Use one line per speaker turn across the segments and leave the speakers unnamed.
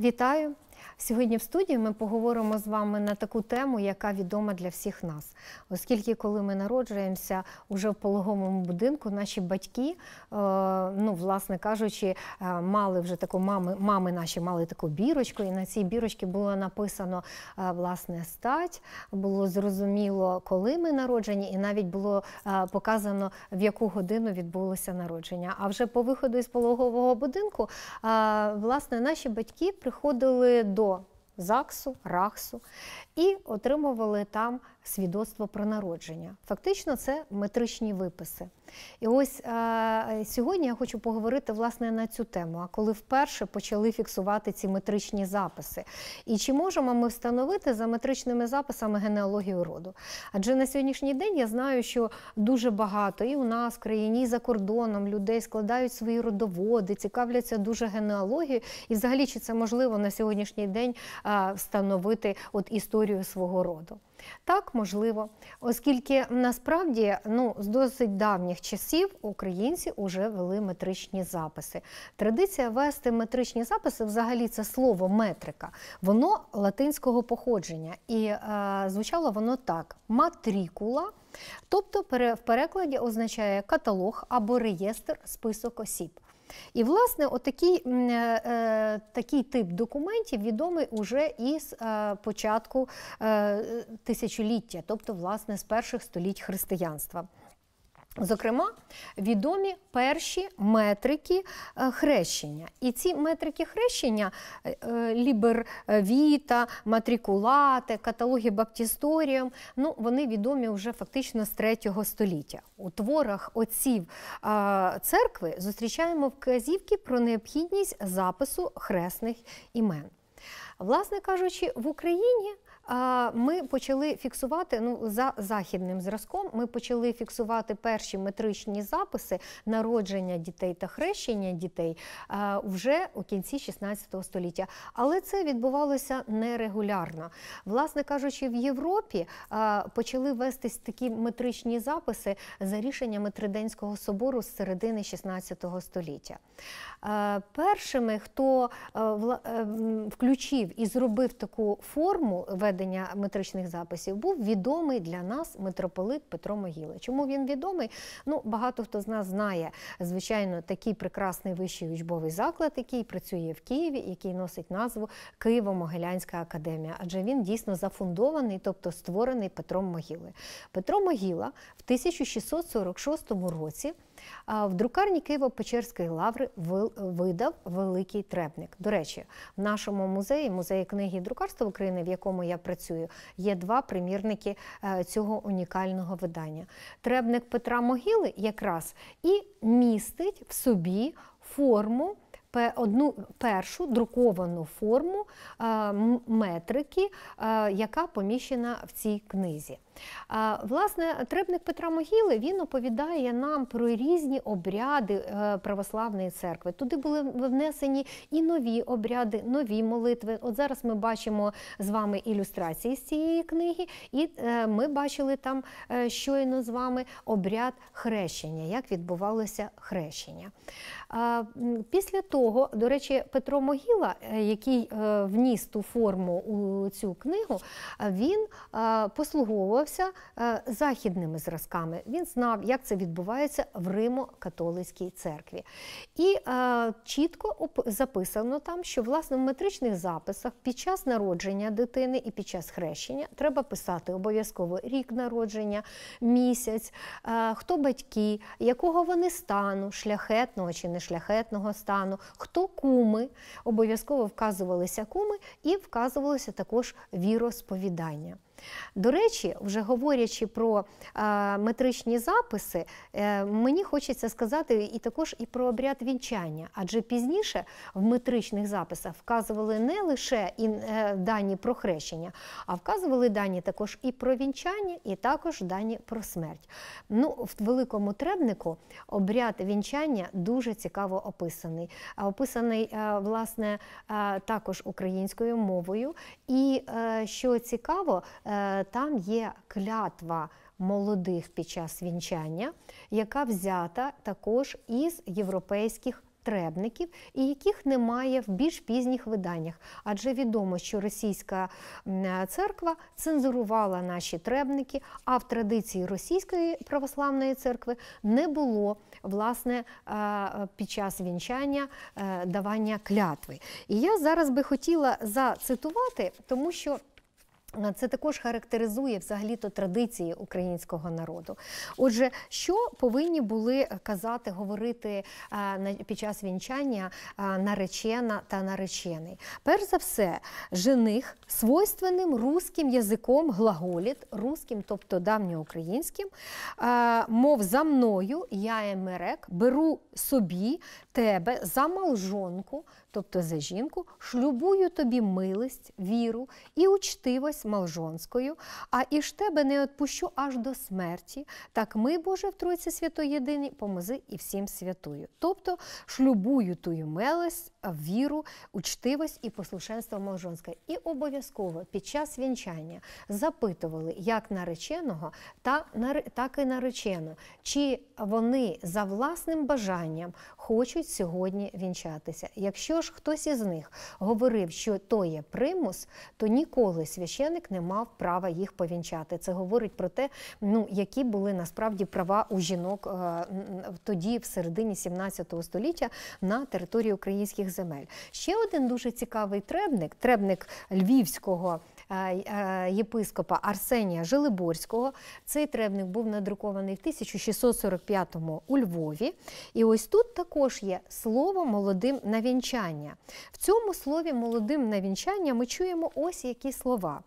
Вітаю! Сьогодні в студії ми поговоримо з вами на таку тему, яка відома для всіх нас, оскільки, коли ми народжуємося уже в пологовому будинку, наші батьки, е, ну власне кажучи, е, мали вже таку мами, мами наші мали таку бірочку, і на цій бірочці було написано е, власне стать, було зрозуміло, коли ми народжені, і навіть було показано в яку годину відбулося народження. А вже по виходу із пологового будинку, власне, наші батьки приходили до до ЗАГСу, РАХСу і отримували там свідоцтво про народження. Фактично, це метричні виписи. І ось е, сьогодні я хочу поговорити власне на цю тему, а коли вперше почали фіксувати ці метричні записи. І чи можемо ми встановити за метричними записами генеалогію роду? Адже на сьогоднішній день я знаю, що дуже багато і у нас, в країні, і за кордоном людей складають свої родоводи, цікавляться дуже генеалогією. І взагалі, чи це можливо на сьогоднішній день е, встановити от історію свого роду? Так, можливо, оскільки насправді ну, з досить давніх часів українці вже вели метричні записи. Традиція вести метричні записи, взагалі, це слово метрика, воно латинського походження, і е, звучало воно так: матрікула, тобто в перекладі означає каталог або реєстр список осіб. І, власне, отакий е, е, такий тип документів відомий уже із е, початку тисячоліття, тобто, власне, з перших століть християнства. Зокрема, відомі перші метрики е, хрещення. І ці метрики хрещення е, е, лібервіта, матрикулати, каталоги баптісторіям, ну, вони відомі вже фактично з 3 століття. У творах отців церкви зустрічаємо вказівки про необхідність запису хресних імен. Власне кажучи, в Україні. Ми почали фіксувати ну за західним зразком. Ми почали фіксувати перші метричні записи народження дітей та хрещення дітей вже у кінці 16 століття. Але це відбувалося нерегулярно. Власне кажучи, в Європі почали вестись такі метричні записи за рішеннями Триденського собору з середини 16 століття. Першими, хто ем, включив і зробив таку форму, ведення метричних записів був відомий для нас митрополит Петро Могила. Чому він відомий? Ну, багато хто з нас знає, звичайно, такий прекрасний вищий учбовий заклад, який працює в Києві, який носить назву Києво-Могилянська академія, адже він дійсно зафундований, тобто створений Петром Могіли. Петро Могіла в 1646 році. В друкарні Києво-Печерської лаври видав великий требник. До речі, в нашому музеї, музеї книги і друкарства України, в якому я працюю, є два примірники е, цього унікального видання. Требник Петра Могили якраз і містить в собі форму. Одну першу друковану форму е, метрики, е, яка поміщена в цій книзі. Власне, требник Петра Могили він оповідає нам про різні обряди е, православної церкви. Туди були внесені і нові обряди, нові молитви. От зараз ми бачимо з вами ілюстрації з цієї книги, і е, ми бачили там е, щойно з вами обряд хрещення, як відбувалося хрещення. Після того, до речі, Петро Могіла, який вніс ту форму у цю книгу, він послуговував надихнувся е, західними зразками. Він знав, як це відбувається в Римо-католицькій церкві. І е, чітко записано там, що власне в метричних записах під час народження дитини і під час хрещення треба писати обов'язково рік народження, місяць, е, хто батьки, якого вони стану, шляхетного чи нешляхетного стану, хто куми. Обов'язково вказувалися куми і вказувалося також віросповідання. До речі, вже говорячи про е, метричні записи, е, мені хочеться сказати і також і про обряд вінчання, адже пізніше в метричних записах вказували не лише і, е, дані про хрещення, а вказували дані також і про вінчання, і також дані про смерть. Ну, В великому требнику обряд вінчання дуже цікаво описаний, описаний е, власне е, також українською мовою. І е, що цікаво, Е, там є клятва молодих під час вінчання, яка взята також із європейських. Требників, і яких немає в більш пізніх виданнях, адже відомо, що російська церква цензурувала наші требники, а в традиції російської православної церкви не було власне е, під час вінчання е, давання клятви. І я зараз би хотіла зацитувати, тому що. Е, це також характеризує взагалі то традиції українського народу. Отже, що повинні були казати, говорити е, під час вінчання е, наречена та наречений? Перш за все, жених свойственним русським язиком глаголіт, русським, тобто давньоукраїнським, мов за мною, я емерек, беру собі тебе за молжонку, тобто за жінку, шлюбую тобі милость, віру і учтивость малжонською, а і ж тебе не отпущу аж до смерті. Так ми, Боже, в Тройці святої Святоєдині, помози і всім святую. Тобто шлюбую тую милость, віру, учтивость і послушенство малжонське. І обов'язково під час вінчання запитували як нареченого, так і наречену, чи вони за власним бажанням хочуть сьогодні вінчатися. Якщо Якщо ж хтось із них говорив, що то є примус, то ніколи священик не мав права їх повінчати. Це говорить про те, ну які були насправді права у жінок е, тоді, в середині 17 століття, на території українських земель. Ще один дуже цікавий требник требник львівського. Е, е, єпископа Арсенія Жилиборського, цей требник був надрукований в 1645-му у Львові, і ось тут також є слово молодим на вінчання вінчання. В цьому слові молодим на вінчання ми чуємо ось які слова.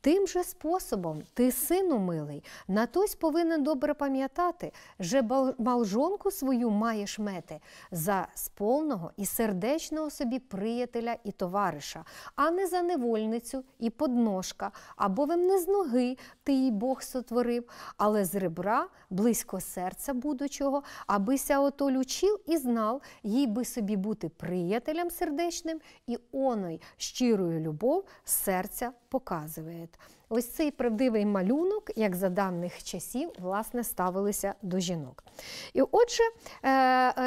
Тим же способом, ти, сину милий, на тось повинен добре пам'ятати, же балжонку свою маєш мети за сповного і сердечного собі приятеля і товариша, а не за невольницю і подножка, або вим не з ноги ти їй Бог сотворив, але з ребра, близько серця будучого, абися ото лючив і знав, їй би собі бути приятелем сердечним, і оной щирою любов серця показує. Ось цей правдивий малюнок, як за даних часів, власне, ставилися до жінок. І отже, е,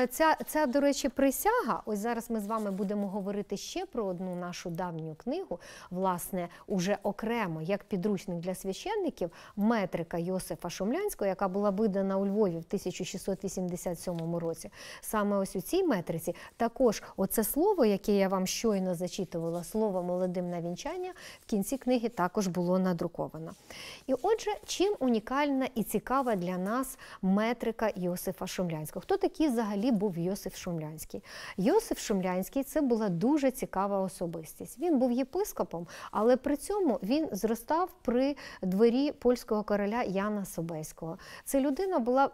е, ця, ця, до речі, присяга. Ось зараз ми з вами будемо говорити ще про одну нашу давню книгу, власне, уже окремо, як підручник для священників, метрика Йосифа Шумлянського, яка була видана у Львові в 1687 році. Саме ось у цій метриці також оце слово, яке я вам щойно зачитувала, слово молодим на вінчання, в кінці книги також було на надрукована. І отже, чим унікальна і цікава для нас метрика Йосифа Шумлянського? Хто такий взагалі був Йосиф Шумлянський? Йосиф Шумлянський це була дуже цікава особистість. Він був єпископом, але при цьому він зростав при дворі польського короля Яна Собеського. Це людина була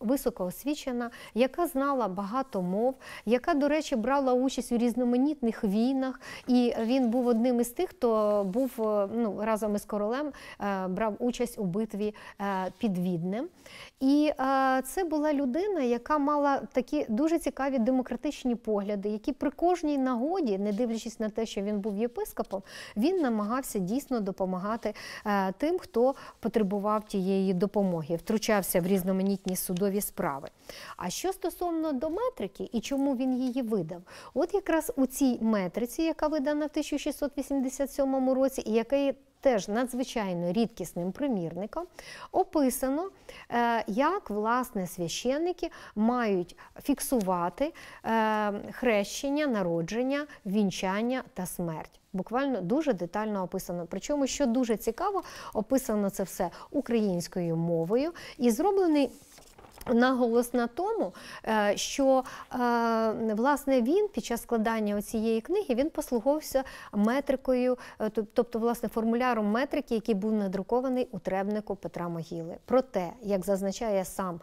високоосвічена, яка знала багато мов, яка, до речі, брала участь у різноманітних війнах, і він був одним із тих, хто був е, ну, разом із королем е, брав участь у битві е, під Віднем. І е, це була людина, яка мала такі дуже цікаві демократичні погляди, які при кожній нагоді, не дивлячись на те, що він був єпископом, він намагався дійсно допомагати тим, хто потребував тієї допомоги, втручався в різноманітні судові справи. А що стосовно до метрики і чому він її видав, от якраз у цій метриці, яка видана в 1687 році, і яка теж надзвичайно рідкісним примірником, описано, е, як власне священники мають фіксувати е, хрещення, народження, вінчання та смерть. Буквально дуже детально описано. Причому, що дуже цікаво, описано це все українською мовою і зроблений. Наголос на тому, е, що е, власне він під час складання цієї книги він послуговувався метрикою, е, тобто власне формуляром метрики, який був надрукований у требнику Петра Могіли. Проте, як зазначає сам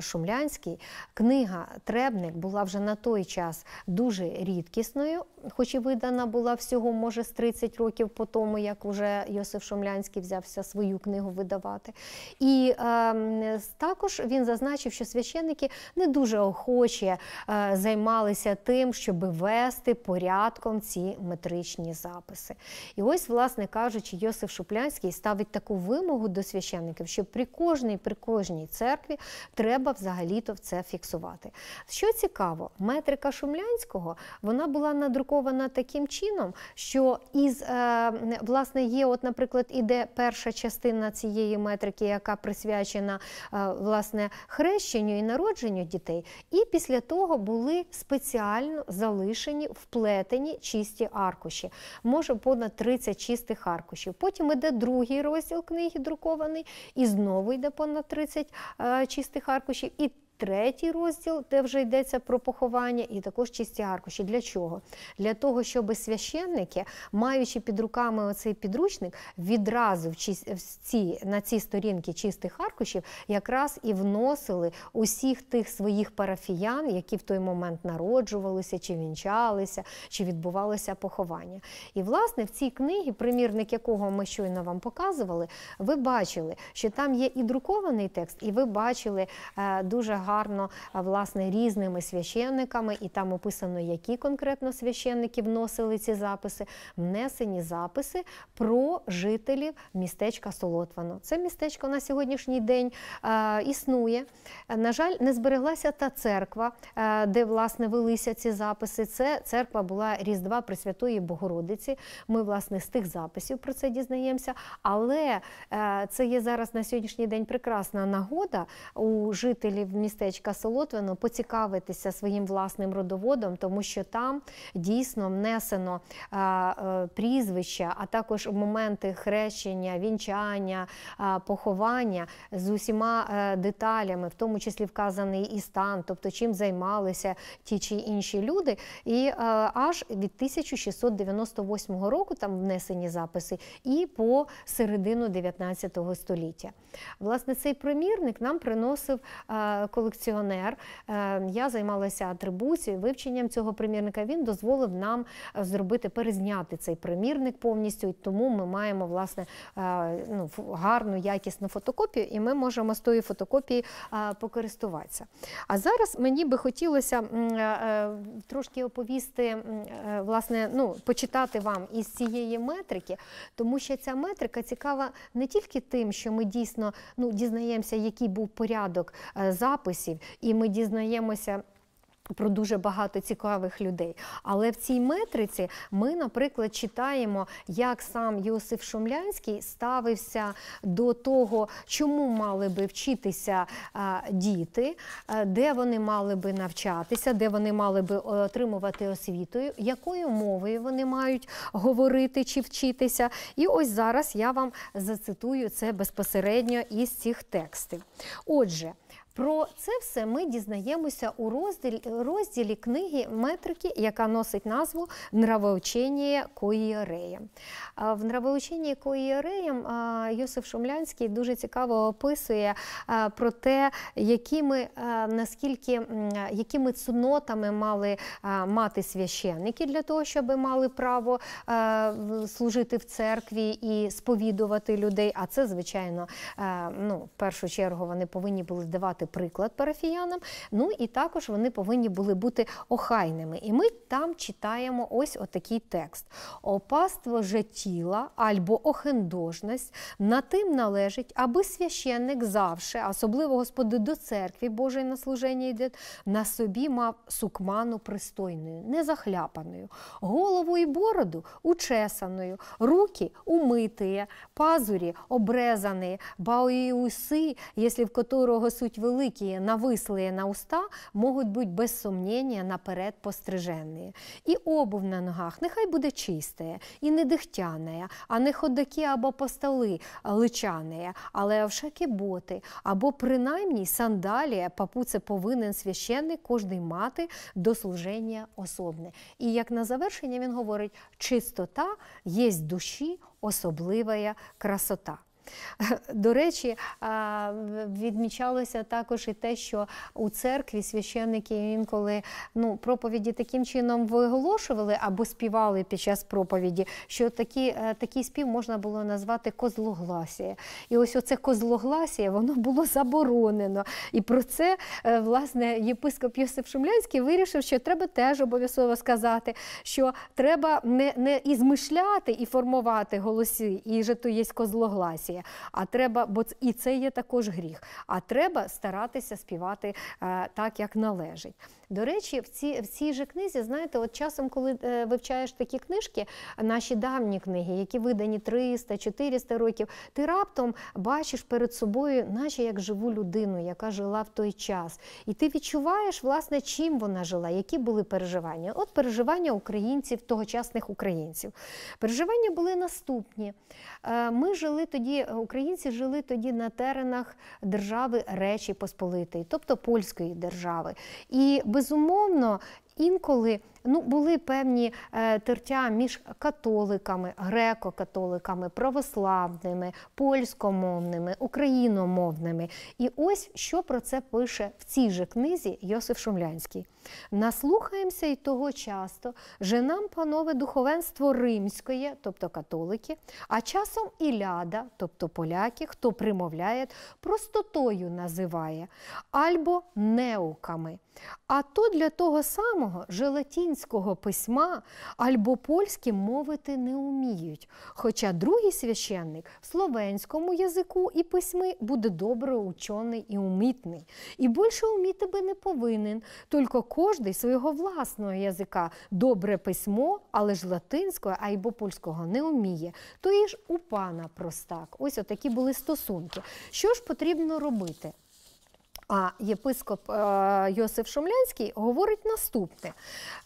Шумлянський, книга Требник була вже на той час дуже рідкісною, хоч і видана була всього, може, з 30 років по тому, як вже Йосиф Шумлянський взявся свою книгу видавати. І ем, також він він зазначив, що священники не дуже охоче займалися тим, щоб вести порядком ці метричні записи. І ось, власне кажучи, Йосиф Шуплянський ставить таку вимогу до священників, що при кожній при кожній церкві треба взагалі-то це фіксувати. Що цікаво, метрика Шумлянського вона була надрукована таким чином, що із е, власне є, от, наприклад, іде перша частина цієї метрики, яка присвячена е, власне хрещенню і народженню дітей, і після того були спеціально залишені вплетені чисті аркуші. Може, понад 30 чистих аркушів. Потім іде другий розділ книги друкований, і знову йде понад 30 е, чистих аркушів. І третій розділ, де вже йдеться про поховання, і також чисті аркуші. Для чого? Для того, щоб священники, маючи під руками оцей підручник, відразу в ці, на ці сторінки чистих аркушів якраз і вносили усіх тих своїх парафіян, які в той момент народжувалися, чи вінчалися, чи відбувалося поховання. І, власне, в цій книгі, примірник якого ми щойно вам показували, ви бачили, що там є і друкований текст, і ви бачили е, дуже гарно гарно власне різними священниками, і там описано, які конкретно священники вносили ці записи. Внесені записи про жителів містечка Солотвано. Це містечко на сьогоднішній день е, існує. На жаль, не збереглася та церква, е, де власне велися ці записи. Це церква була Різдва Пресвятої Богородиці. Ми, власне, з тих записів про це дізнаємося. Але е, це є зараз на сьогоднішній день прекрасна нагода у жителів містечка містечка Солотвино поцікавитися своїм власним родоводом, тому що там дійсно внесено е, е, прізвища, а також моменти хрещення, вінчання, е, поховання з усіма деталями, в тому числі вказаний і стан, тобто чим займалися ті чи інші люди. І аж від 1698 року там внесені записи, і по середину 19 століття. Власне, цей примірник нам приносив коли колекціонер. Е, я займалася атрибуцією, вивченням цього примірника. Він дозволив нам е, зробити перезняти цей примірник повністю, і тому ми маємо власне е, ну, гарну якісну фотокопію, і ми можемо з тої фотокопії покористуватися. А зараз мені би хотілося трошки оповісти, власне, ну, почитати вам із цієї метрики, тому що ця метрика цікава не тільки тим, що ми дійсно ну, дізнаємося, який був порядок запису ресурсів, і ми дізнаємося. Про дуже багато цікавих людей. Але в цій метриці ми, наприклад, читаємо, як сам Йосиф Шумлянський ставився до того, чому мали би вчитися діти, де вони мали би навчатися, де вони мали би е, отримувати освіту, якою мовою вони мають говорити чи вчитися. І ось зараз я вам зацитую це безпосередньо із цих текстів. Отже. Про це все ми дізнаємося у розділі, розділі книги метрики, яка носить назву Нравоучення Коїрея. В нравоученні Коїреєм Йосиф Шумлянський дуже цікаво описує про те, якими наскільки якими цунотами мали мати священники для того, щоб мали право служити в церкві і сповідувати людей. А це, звичайно, ну, в першу чергу вони повинні були здавати приклад парафіянам. Ну і також вони повинні були бути охайними. І ми там читаємо ось отакий текст: опаство же тіла або охендожність на тим належить, аби священник завше, особливо Господи, до церкви Божої на служення йде, на собі мав сукману пристойною, незахляпаною, голову і бороду учесаною, руки умитые, пазурі обрезані, баої уси, якщо в котрого суть велика великие навислые на уста можуть бути без сомнения наперед постриженные. І обув на ногах нехай буде чистая, і не дихтяне, а не ходаки або постоли личане, але овшаки боти, або принаймні сандалія, папуце повинен священник кожний мати до служення особне. І як на завершення він говорить, чистота є душі особлива красота. До речі, відмічалося також і те, що у церкві священники інколи ну, проповіді таким чином виголошували або співали під час проповіді, що такі, е, такий спів можна було назвати козлогласія. І ось оце козлогласія воно було заборонено. І про це е, власне єпископ Йосип Шумлянський вирішив, що треба теж обов'язково сказати, що треба не не і змишляти і формувати голоси, і же то є козлогласія ідея. А треба, бо і це є також гріх. А треба старатися співати е, так, як належить. До речі, в цій в цій же книзі, знаєте, от часом, коли е, вивчаєш такі книжки, наші давні книги, які видані 300-400 років, ти раптом бачиш перед собою, наче як живу людину, яка жила в той час. І ти відчуваєш, власне, чим вона жила, які були переживання. От переживання українців, тогочасних українців. Переживання були наступні. Е, ми жили тоді, українці жили тоді на теренах держави Речі Посполитої, тобто польської держави. І безумовно інколи ну, були певні е, тертя між католиками, греко-католиками, православними, польськомовними, україномовними. І ось що про це пише в цій же книзі Йосиф Шумлянський. Наслухаємося й того часто, же нам, панове, духовенство римської тобто католики, а часом і ляда, тобто поляки, хто примовляє, простотою називає, або неуками. А то для того самого желаті латинського письма або польським мовити не уміють. Хоча другий священник в словенському язику і письми буде добре учений і умітний. І більше уміти би не повинен, тільки кожний свого власного язика добре письмо, але ж латинського або польського не уміє. То ж у пана простак. Ось отакі були стосунки. Що ж потрібно робити? А єпископ е, Йосиф Шумлянський говорить наступне: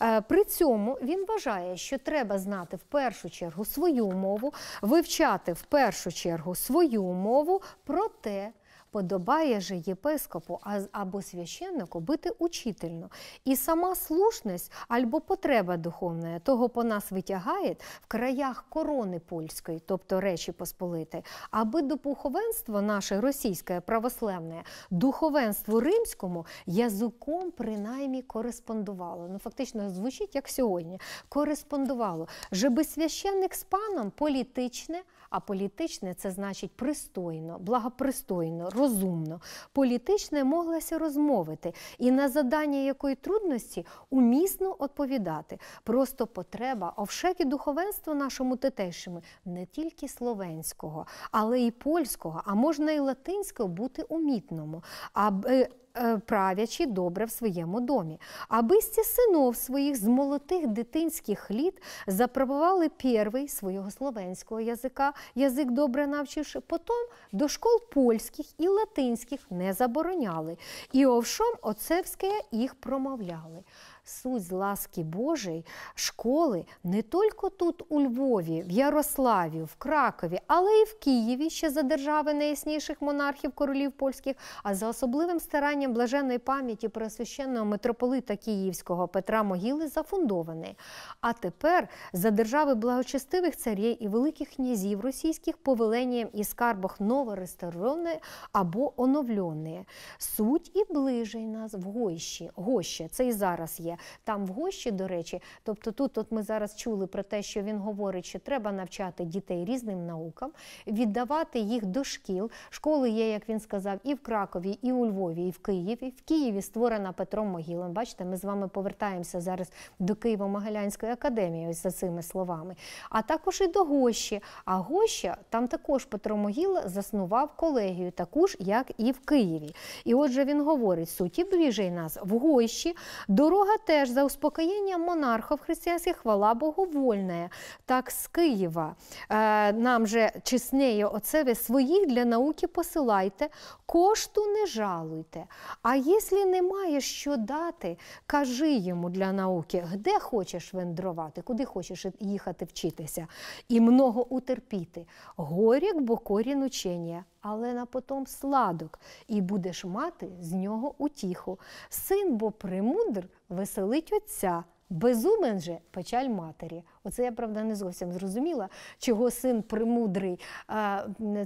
е, при цьому він вважає, що треба знати в першу чергу свою мову, вивчати в першу чергу свою мову, проте подобає же єпископу або священнику бути учительно. І сама слушність або потреба духовна того по нас витягає в краях корони польської, тобто Речі Посполити, аби до духовенства наше російське православне духовенству римському язиком принаймні кореспондувало. Ну фактично звучить як сьогодні. Кореспондувало, Жеби священник з паном політичне, а політичне це значить пристойно, благопристойно розумно. Політичне моглася розмовити і на задання якої трудності умісно відповідати. Просто потреба овшеки духовенства нашому тетешими, не тільки словенського, але й польського, а можна і латинського бути умітному. Аби е, Е, правячи добре в своєму домі, аби сті синов своїх з молодих дитинських літ запробували перший свого словенського язика, язик добре навчивши, потім до школ польських і латинських не забороняли. І овшом оцевське їх промовляли суть ласки Божої школи не только тут у Львові, в Ярославі, в Кракові, але і в Києві ще за держави найясніших монархів, королів польських, а за особливим старанням блаженної пам'яті просвященного митрополита Київського Петра Могіли зафундований. А тепер за держави благочестивих царів і великих князів російських повеленням і скарбах новоресторони або оновльоне. Суть і ближий нас в Гощі. Гощі, це і зараз є. Росія там в гощі, до речі. Тобто, тут от ми зараз чули про те, що він говорить, що треба навчати дітей різним наукам, віддавати їх до шкіл. Школи є, як він сказав, і в Кракові, і у Львові, і в Києві. В Києві створена Петром Могілом. Бачите, ми з вами повертаємося зараз до Києво-Могилянської академії. Ось за цими словами. А також і до Гощі. А Гоща там також Петро Могіла заснував колегію, таку ж, як і в Києві. І отже, він говорить: суті двіжей нас в Гощі, дорога теж за успокоением монархов християнських, хвала Богу вольная, так з Києва. Е, нам же чеснеє оце ви своїх для науки посилайте, кошту не жалуйте. А якщо немає що дати, кажи йому для науки, де хочеш вендрувати, куди хочеш їхати вчитися, і много утерпіти. Горік бо корінь учення але на потом сладок, і будеш мати з нього утіху. Син бо примудр веселить отця. Безумен же печаль матері. Оце я правда не зовсім зрозуміла, чого син примудрий,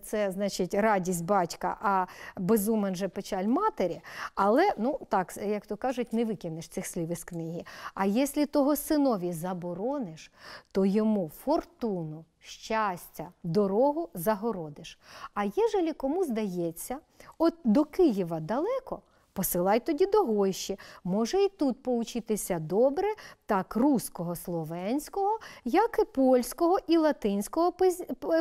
це значить радість батька, а безумен же печаль матері. Але ну так, як то кажуть, не викинеш цих слів із книги. А якщо того синові заборониш, то йому фортуну. Щастя, дорогу загородиш. А єжелі кому здається, от до Києва далеко. Посилай тоді до гойщі, Може і тут поучитися добре, так руського, словенського, як і польського, і латинського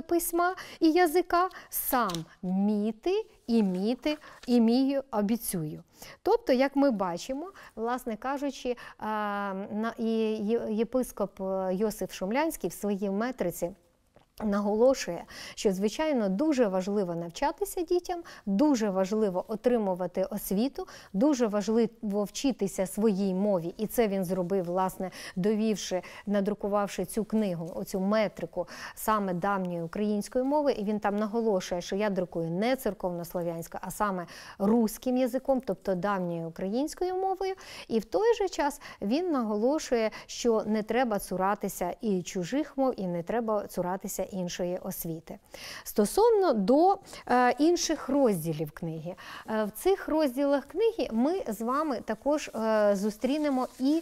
письма і язика, сам міти. І міти, і мію обіцюю. Тобто, як ми бачимо, власне кажучи, і єпископ е, Йосиф Шумлянський в своїй метриці. Наголошує, що звичайно дуже важливо навчатися дітям, дуже важливо отримувати освіту, дуже важливо вчитися своїй мові, і це він зробив, власне, довівши, надрукувавши цю книгу, оцю метрику саме давньої української мови. І він там наголошує, що я друкую не церковнослов'янською, а саме руським язиком, тобто давньою українською мовою. І в той же час він наголошує, що не треба цуратися і чужих мов, і не треба цуратися іншої освіти. Стосовно до е, інших розділів книги, е, в цих розділах книги ми з вами також е, зустрінемо і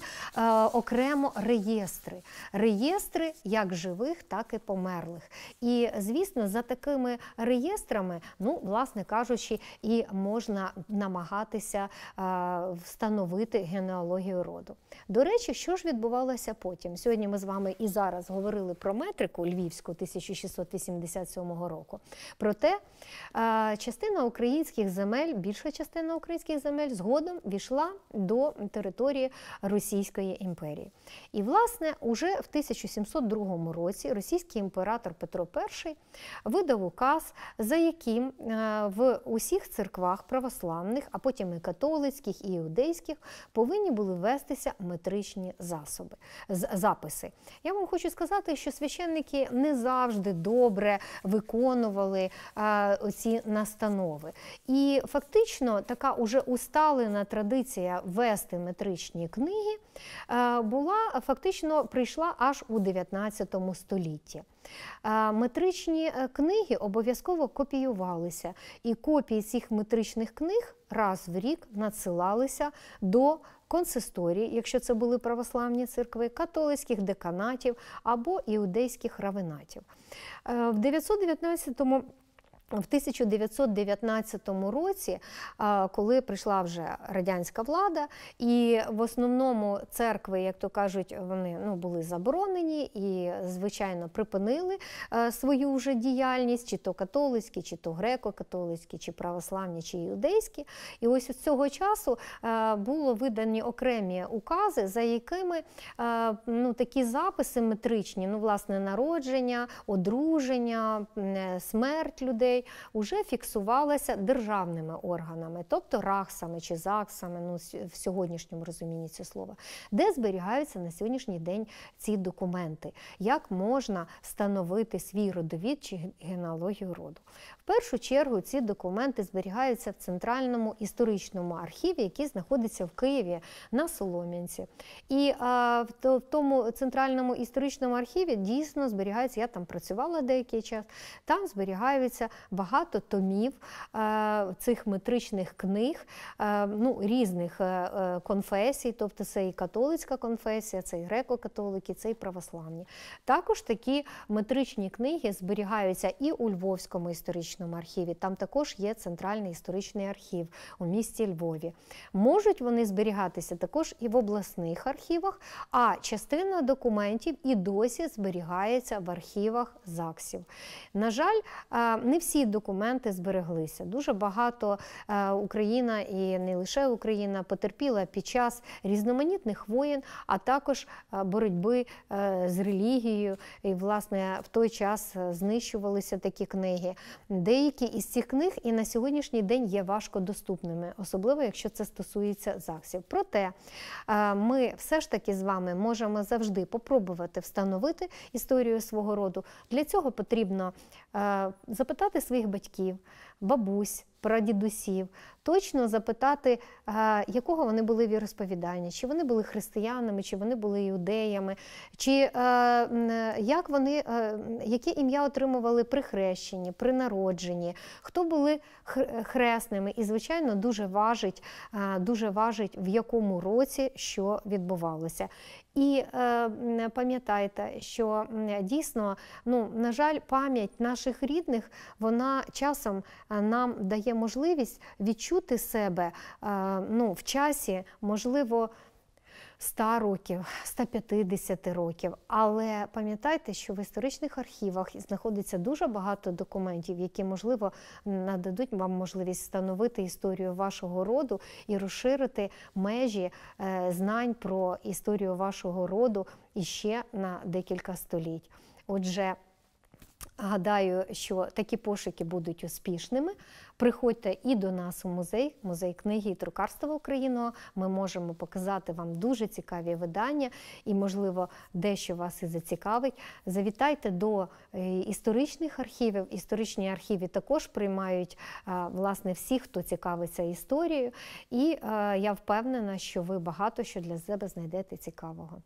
окремо реєстри. Реєстри як живих, так і померлих. І, звісно, за такими реєстрами, ну, власне кажучи, і можна намагатися встановити генеалогію роду. До речі, що ж відбувалося потім? Сьогодні ми з вами і зараз говорили про метрику львівську. 1687 року. Проте частина українських земель, більша частина українських земель згодом війшла до території Російської імперії. І, власне, уже в 1702 році російський імператор Петро І видав указ, за яким в усіх церквах православних, а потім і католицьких, і іудейських, повинні були вестися метричні засоби, записи. Я вам хочу сказати, що священники не завжди завжди добре виконували е, ці настанови. І фактично така уже усталена традиція вести метричні книги е, була фактично прийшла аж у 19 столітті. Е, метричні книги обов'язково копіювалися, і копії цих метричних книг раз в рік надсилалися до консисторій, якщо це були православні церкви, католицьких деканатів або іудейських равенатів. Е, в 919 році в 1919 році, коли прийшла вже радянська влада, і в основному церкви, як то кажуть, вони ну, були заборонені і, звичайно, припинили е, свою вже діяльність, чи то католицькі, чи то греко-католицькі, чи православні, чи юдейські. І ось з цього часу е, було видані окремі укази, за якими е, ну, такі записи метричні, ну, власне, народження, одруження, смерть людей. Вже фіксувалася державними органами, тобто рахсами чи ЗАГСами, ну в сьогоднішньому розумінні цього слова, де зберігаються на сьогоднішній день ці документи, як можна встановити свій родовід чи генеалогію роду. В першу чергу ці документи зберігаються в центральному історичному архіві, який знаходиться в Києві на Солом'янці. І а, в тому центральному історичному архіві дійсно зберігаються. Я там працювала деякий час, там зберігаються багато томів е, цих метричних книг, е, ну, різних е, конфесій, тобто це і католицька конфесія, це і греко-католики, це і православні. Також такі метричні книги зберігаються і у Львовському історичному архіві. Там також є центральний історичний архів у місті Львові. Можуть вони зберігатися також і в обласних архівах, а частина документів і досі зберігається в архівах ЗАГСів. На жаль, не всі всі документи збереглися. Дуже багато е, Україна і не лише Україна потерпіла під час різноманітних воєн, а також е, боротьби е, з релігією. І, власне, в той час знищувалися такі книги. Деякі із цих книг і на сьогоднішній день є важко доступними, особливо якщо це стосується ЗАГСів. Проте ми все ж таки з вами можемо завжди попробувати встановити історію свого роду. Для цього потрібно запитати своїх батьків, бабусь, прадідусів, точно запитати, е, якого вони були віросповідання, чи вони були християнами, чи вони були іудеями, чи е, е, як вони, яке ім'я отримували при хрещенні, при народженні, хто були хресними. І, звичайно, дуже важить, дуже важить, в якому році що відбувалося. І е, пам'ятайте, що дійсно, ну на жаль, пам'ять наших рідних вона часом нам дає можливість відчути себе е, ну, в часі, можливо, 100 років, 150 років. Але пам'ятайте, що в історичних архівах знаходиться дуже багато документів, які, можливо, нададуть вам можливість встановити історію вашого роду і розширити межі е, знань про історію вашого роду іще на декілька століть. Отже, гадаю, що такі пошуки будуть успішними. Приходьте і до нас у музей, музей книги і друкарства України. Ми можемо показати вам дуже цікаві видання і, можливо, дещо вас і зацікавить. Завітайте до е, історичних архівів. Історичні архіви також приймають власне всіх, хто цікавиться історією. І е, я впевнена, що ви багато що для себе знайдете цікавого.